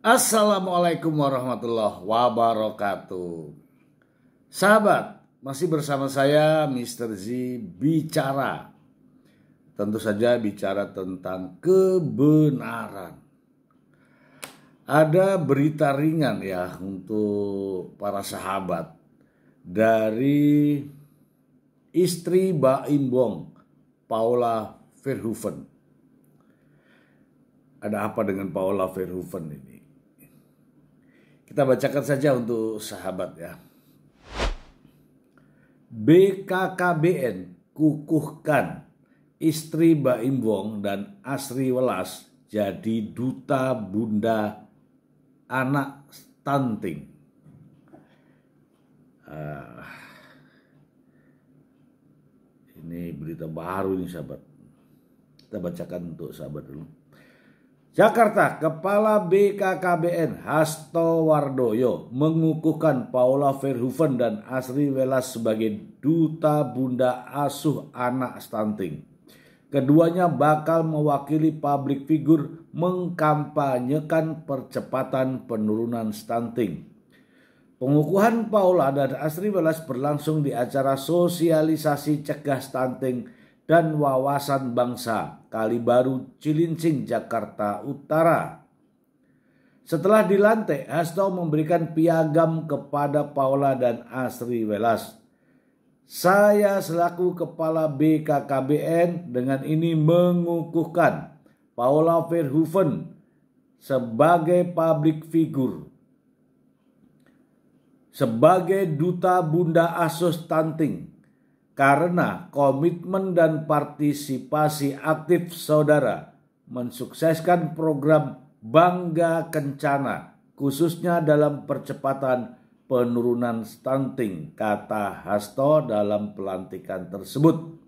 Assalamualaikum warahmatullahi wabarakatuh. Sahabat, masih bersama saya Mr. Z bicara. Tentu saja bicara tentang kebenaran. Ada berita ringan ya untuk para sahabat dari istri Baim Wong, Paula Verhoeven. Ada apa dengan Paula Verhoeven ini? Kita bacakan saja untuk sahabat ya. BKKBN kukuhkan istri Mbak Imbong dan Asri Welas jadi duta bunda anak stunting. Ah. ini berita baru ini sahabat. Kita bacakan untuk sahabat dulu. Jakarta, Kepala BKKBN Hasto Wardoyo mengukuhkan Paula Verhoeven dan Asri Welas sebagai duta bunda asuh anak stunting. Keduanya bakal mewakili publik figur mengkampanyekan percepatan penurunan stunting. Pengukuhan Paula dan Asri Welas berlangsung di acara sosialisasi cegah stunting dan wawasan bangsa Kali Baru, Cilincing, Jakarta Utara. Setelah dilantik, Hasto memberikan piagam kepada Paula dan Asri Welas. Saya selaku kepala BKKBN dengan ini mengukuhkan Paula Verhoeven sebagai publik figur, Sebagai duta Bunda Asus Tanting karena komitmen dan partisipasi aktif saudara mensukseskan program Bangga Kencana khususnya dalam percepatan penurunan stunting kata Hasto dalam pelantikan tersebut.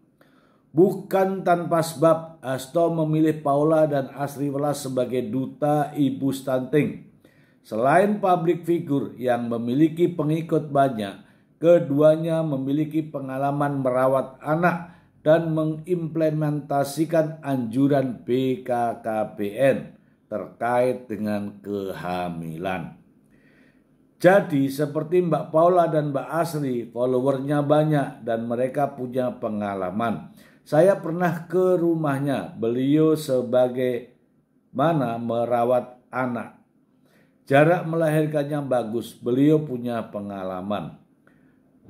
Bukan tanpa sebab Hasto memilih Paula dan Asri Welas sebagai duta ibu stunting. Selain publik figur yang memiliki pengikut banyak, Keduanya memiliki pengalaman merawat anak dan mengimplementasikan anjuran BKKBN terkait dengan kehamilan. Jadi seperti Mbak Paula dan Mbak Asri, followernya banyak dan mereka punya pengalaman. Saya pernah ke rumahnya, beliau sebagai mana merawat anak. Jarak melahirkannya bagus, beliau punya pengalaman.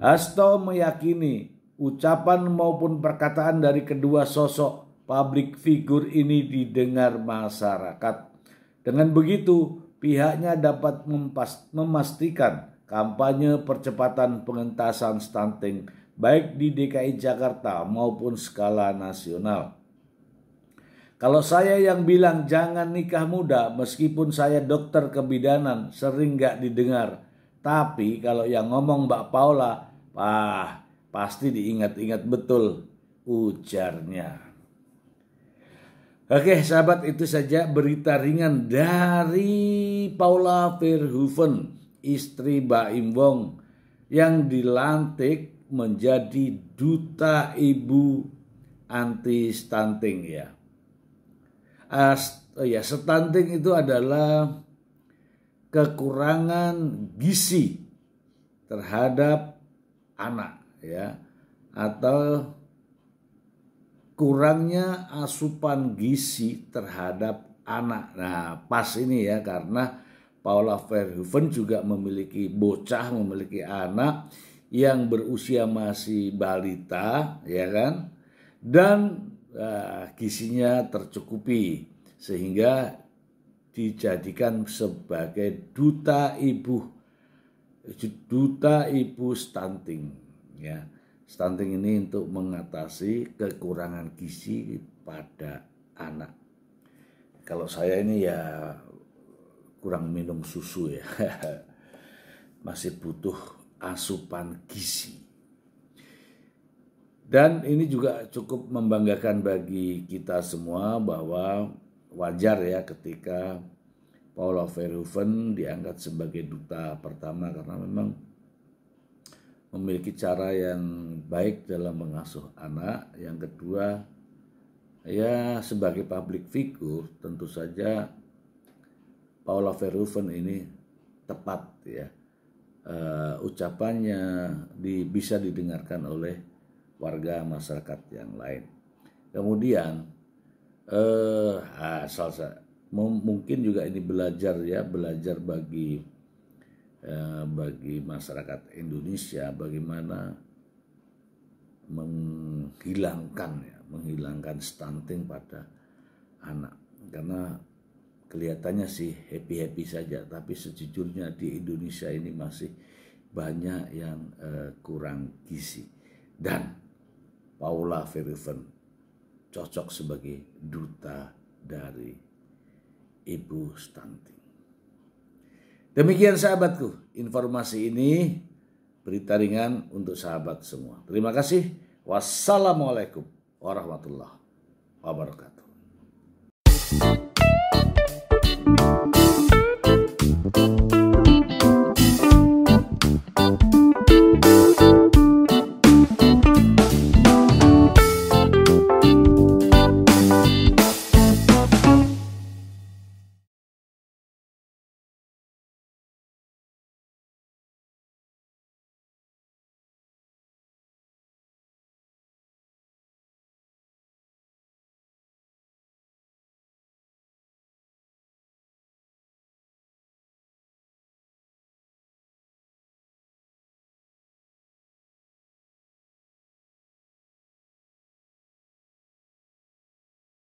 Hasto meyakini ucapan maupun perkataan dari kedua sosok publik figur ini didengar masyarakat. Dengan begitu, pihaknya dapat memastikan kampanye percepatan pengentasan stunting baik di DKI Jakarta maupun skala nasional. Kalau saya yang bilang jangan nikah muda meskipun saya dokter kebidanan sering gak didengar tapi kalau yang ngomong Mbak Paula, wah pasti diingat-ingat betul ujarnya. Oke sahabat itu saja berita ringan dari Paula Verhoeven, istri Mbak Imbong yang dilantik menjadi duta ibu anti stunting ya. Uh, ya stunting itu adalah kekurangan gizi terhadap anak ya atau kurangnya asupan gizi terhadap anak. Nah, pas ini ya karena Paula Verhoeven juga memiliki bocah, memiliki anak yang berusia masih balita, ya kan? Dan uh, tercukupi sehingga dijadikan sebagai duta ibu duta ibu stunting ya stunting ini untuk mengatasi kekurangan gizi pada anak kalau saya ini ya kurang minum susu ya masih butuh asupan gizi dan ini juga cukup membanggakan bagi kita semua bahwa wajar ya ketika Paula Verhoeven diangkat sebagai duta pertama karena memang memiliki cara yang baik dalam mengasuh anak. Yang kedua, ya sebagai public figure tentu saja Paula Verhoeven ini tepat ya uh, ucapannya di, bisa didengarkan oleh warga masyarakat yang lain. Kemudian eh asal ah, mungkin juga ini belajar ya belajar bagi eh, bagi masyarakat Indonesia bagaimana menghilangkan ya menghilangkan stunting pada anak karena kelihatannya sih happy happy saja tapi sejujurnya di Indonesia ini masih banyak yang eh, kurang gizi dan Paula Verhoeven cocok sebagai duta dari ibu stunting. Demikian sahabatku, informasi ini berita ringan untuk sahabat semua. Terima kasih. Wassalamualaikum warahmatullahi wabarakatuh. thank you